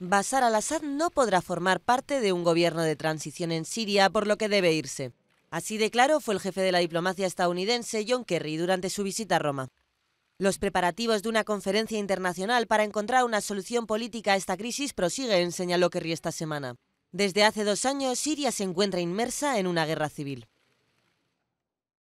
Bashar al-Assad no podrá formar parte de un gobierno de transición en Siria, por lo que debe irse. Así declaró fue el jefe de la diplomacia estadounidense John Kerry durante su visita a Roma. Los preparativos de una conferencia internacional para encontrar una solución política a esta crisis prosiguen, señaló Kerry esta semana. Desde hace dos años, Siria se encuentra inmersa en una guerra civil.